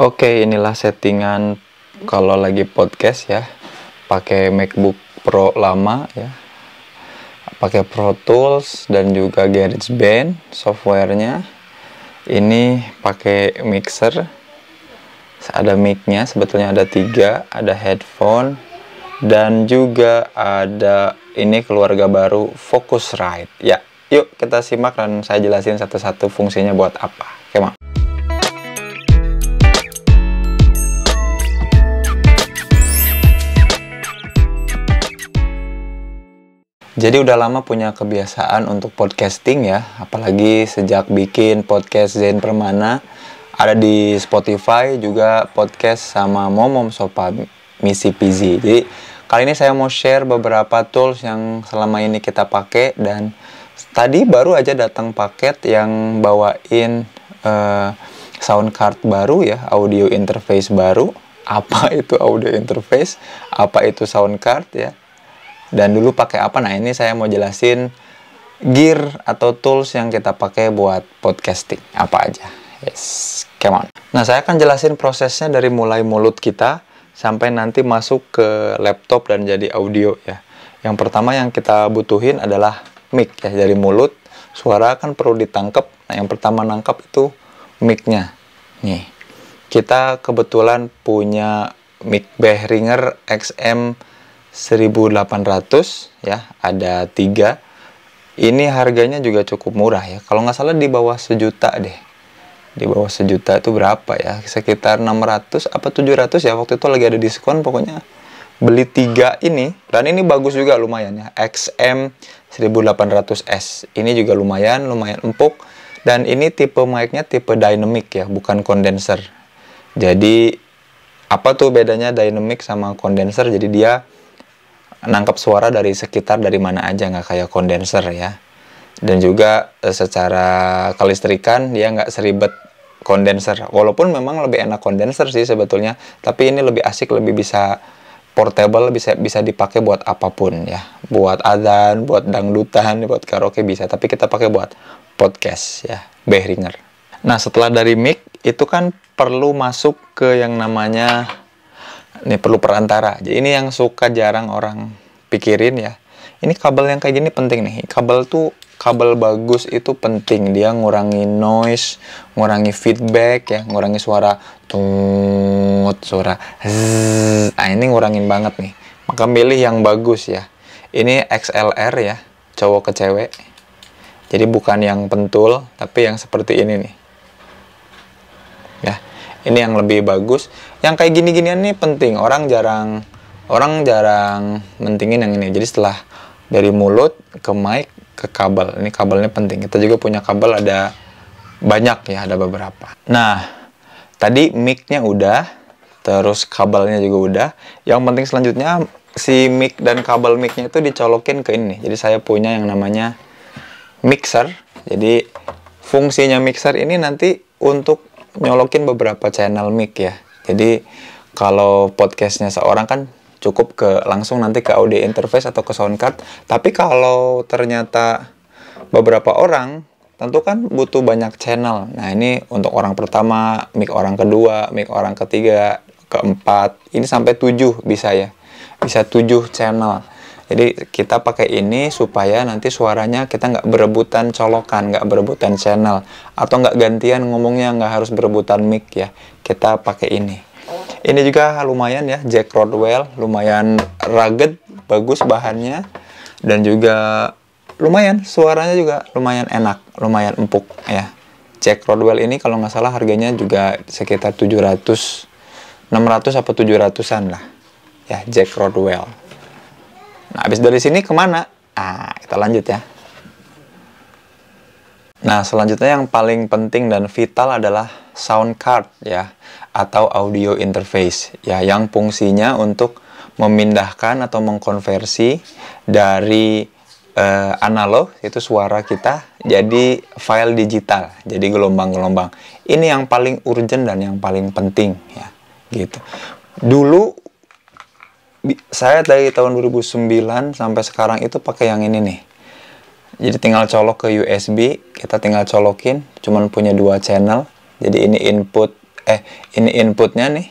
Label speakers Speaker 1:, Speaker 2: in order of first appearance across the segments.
Speaker 1: Oke, inilah settingan kalau lagi podcast ya. Pakai MacBook Pro lama ya. Pakai Pro Tools dan juga GarageBand softwarenya. Ini pakai mixer. Ada micnya, sebetulnya ada tiga, ada headphone dan juga ada ini keluarga baru Focusrite. Ya, yuk kita simak dan saya jelasin satu-satu fungsinya buat apa. Jadi udah lama punya kebiasaan untuk podcasting ya, apalagi sejak bikin podcast Zen Permana ada di Spotify juga podcast sama Momom Sopa Misi Pizi. Jadi kali ini saya mau share beberapa tools yang selama ini kita pakai dan tadi baru aja datang paket yang bawain uh, sound card baru ya, audio interface baru. Apa itu audio interface? Apa itu sound card ya? dan dulu pakai apa nah ini saya mau jelasin gear atau tools yang kita pakai buat podcasting apa aja yes come on nah saya akan jelasin prosesnya dari mulai mulut kita sampai nanti masuk ke laptop dan jadi audio ya yang pertama yang kita butuhin adalah mic ya dari mulut suara kan perlu ditangkap nah yang pertama nangkap itu micnya nih kita kebetulan punya mic Behringer XM 1800 ya ada tiga ini harganya juga cukup murah ya kalau nggak salah di bawah sejuta deh di bawah sejuta itu berapa ya sekitar 600 apa 700 ya waktu itu lagi ada diskon pokoknya beli tiga ini dan ini bagus juga lumayan ya XM 1800S ini juga lumayan lumayan empuk dan ini tipe micnya tipe dynamic ya bukan kondenser jadi apa tuh bedanya dynamic sama kondenser jadi dia nangkap suara dari sekitar dari mana aja nggak kayak kondenser ya dan juga eh, secara kelistrikan dia nggak seribet kondenser walaupun memang lebih enak kondenser sih sebetulnya tapi ini lebih asik lebih bisa portable bisa bisa dipakai buat apapun ya buat adzan buat dangdutan buat karaoke bisa tapi kita pakai buat podcast ya behringer nah setelah dari mic itu kan perlu masuk ke yang namanya ini perlu perantara jadi ini yang suka jarang orang pikirin ya ini kabel yang kayak gini penting nih kabel tuh kabel bagus itu penting dia ngurangi noise ngurangi feedback ya ngurangi suara tungut suara zzz. nah ini ngurangin banget nih maka milih yang bagus ya ini XLR ya cowok ke cewek jadi bukan yang pentul tapi yang seperti ini nih ini yang lebih bagus yang kayak gini-ginian nih penting orang jarang orang jarang mentingin yang ini jadi setelah dari mulut ke mic ke kabel ini kabelnya penting kita juga punya kabel ada banyak ya ada beberapa nah tadi micnya udah terus kabelnya juga udah yang penting selanjutnya si mic dan kabel micnya itu dicolokin ke ini jadi saya punya yang namanya mixer jadi fungsinya mixer ini nanti untuk nyolokin beberapa channel mic ya. Jadi kalau podcastnya seorang kan cukup ke langsung nanti ke audio interface atau ke sound card. Tapi kalau ternyata beberapa orang tentu kan butuh banyak channel. Nah ini untuk orang pertama, mic orang kedua, mic orang ketiga, keempat, ini sampai tujuh bisa ya. Bisa tujuh channel jadi kita pakai ini supaya nanti suaranya kita nggak berebutan colokan nggak berebutan channel atau nggak gantian ngomongnya nggak harus berebutan mic ya kita pakai ini ini juga lumayan ya Jack Rodwell lumayan rugged bagus bahannya dan juga lumayan suaranya juga lumayan enak lumayan empuk ya Jack Rodwell ini kalau nggak salah harganya juga sekitar 700 600 apa 700an lah ya Jack Rodwell Nah, habis dari sini kemana? Nah, kita lanjut ya. Nah, selanjutnya yang paling penting dan vital adalah sound card ya atau audio interface ya yang fungsinya untuk memindahkan atau mengkonversi dari eh, analog itu suara kita jadi file digital, jadi gelombang-gelombang. Ini yang paling urgent dan yang paling penting ya gitu. Dulu saya dari tahun 2009 sampai sekarang itu pakai yang ini nih. Jadi tinggal colok ke USB, kita tinggal colokin, cuman punya dua channel. Jadi ini input, eh ini inputnya nih.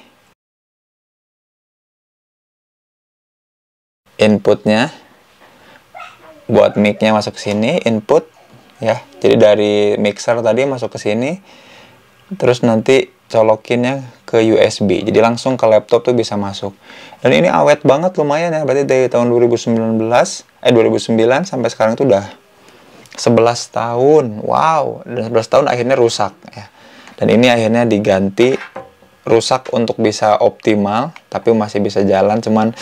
Speaker 1: Inputnya buat mic-nya masuk ke sini, input ya. Jadi dari mixer tadi masuk ke sini. Terus nanti colokinnya ke USB jadi langsung ke laptop tuh bisa masuk dan ini awet banget lumayan ya berarti dari tahun 2019 eh 2009 sampai sekarang itu udah 11 tahun wow dan 11 tahun akhirnya rusak ya dan ini akhirnya diganti rusak untuk bisa optimal tapi masih bisa jalan cuman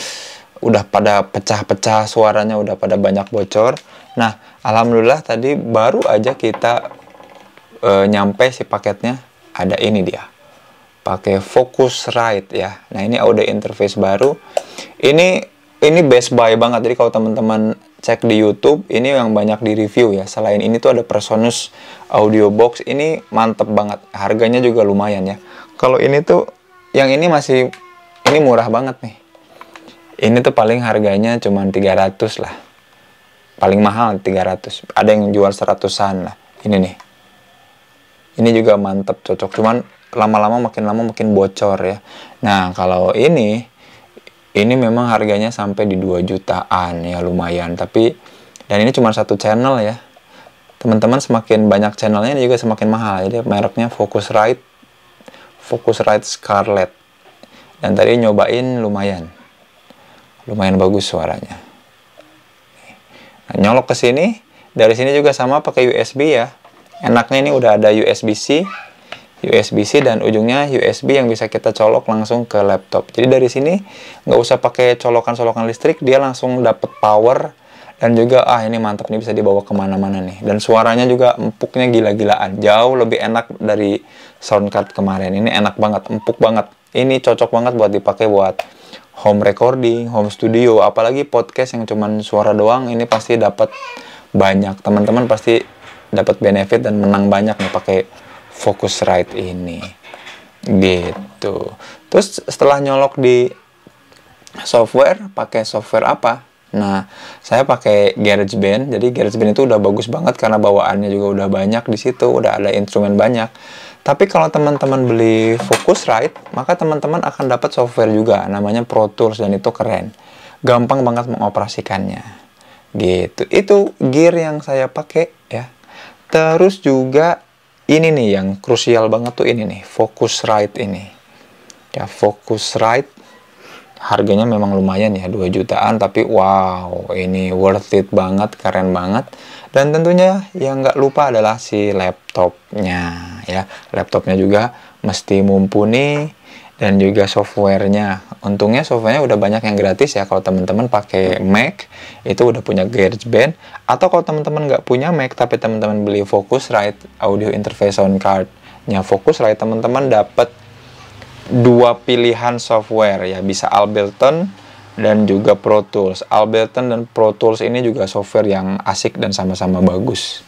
Speaker 1: udah pada pecah-pecah suaranya udah pada banyak bocor nah alhamdulillah tadi baru aja kita e, nyampe si paketnya ada ini dia pakai right ya. Nah, ini audio interface baru. Ini ini best buy banget. Jadi kalau teman-teman cek di YouTube, ini yang banyak di review ya. Selain ini tuh ada personus Audio Box. Ini mantep banget. Harganya juga lumayan ya. Kalau ini tuh yang ini masih ini murah banget nih. Ini tuh paling harganya cuma 300 lah. Paling mahal 300. Ada yang jual seratusan lah. Ini nih. Ini juga mantep cocok. Cuman lama-lama makin lama makin bocor ya. Nah, kalau ini ini memang harganya sampai di 2 jutaan ya lumayan, tapi dan ini cuma satu channel ya. Teman-teman semakin banyak channelnya juga semakin mahal. Jadi mereknya Focusrite Focusrite Scarlett. Dan tadi nyobain lumayan. Lumayan bagus suaranya. Nah, nyolok ke sini, dari sini juga sama pakai USB ya. Enaknya ini udah ada USB-C USB-C dan ujungnya USB yang bisa kita colok langsung ke laptop. Jadi dari sini nggak usah pakai colokan-colokan listrik, dia langsung dapat power dan juga ah ini mantap nih bisa dibawa kemana-mana nih. Dan suaranya juga empuknya gila-gilaan, jauh lebih enak dari sound card kemarin. Ini enak banget, empuk banget. Ini cocok banget buat dipakai buat home recording, home studio, apalagi podcast yang cuman suara doang ini pasti dapat banyak. Teman-teman pasti dapat benefit dan menang banyak nih pakai fokus right ini gitu terus setelah nyolok di software pakai software apa nah saya pakai GarageBand jadi GarageBand itu udah bagus banget karena bawaannya juga udah banyak di situ udah ada instrumen banyak tapi kalau teman-teman beli Focusrite maka teman-teman akan dapat software juga namanya Pro Tools dan itu keren gampang banget mengoperasikannya gitu itu gear yang saya pakai ya terus juga ini nih yang krusial banget tuh ini nih fokus right ini ya fokus right harganya memang lumayan ya 2 jutaan tapi wow ini worth it banget keren banget dan tentunya yang nggak lupa adalah si laptopnya ya laptopnya juga mesti mumpuni dan juga softwarenya. Untungnya softwarenya udah banyak yang gratis ya. Kalau teman-teman pakai Mac itu udah punya GarageBand atau kalau teman-teman nggak punya Mac tapi teman-teman beli Focusrite Audio Interface Sound Card-nya Focusrite teman-teman dapat dua pilihan software ya bisa Alberton dan juga Pro Tools. Alberton dan Pro Tools ini juga software yang asik dan sama-sama bagus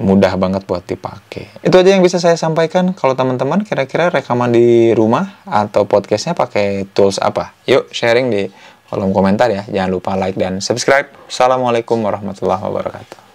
Speaker 1: mudah banget buat dipakai. Itu aja yang bisa saya sampaikan. Kalau teman-teman kira-kira rekaman di rumah atau podcastnya pakai tools apa? Yuk sharing di kolom komentar ya. Jangan lupa like dan subscribe. Assalamualaikum warahmatullahi wabarakatuh.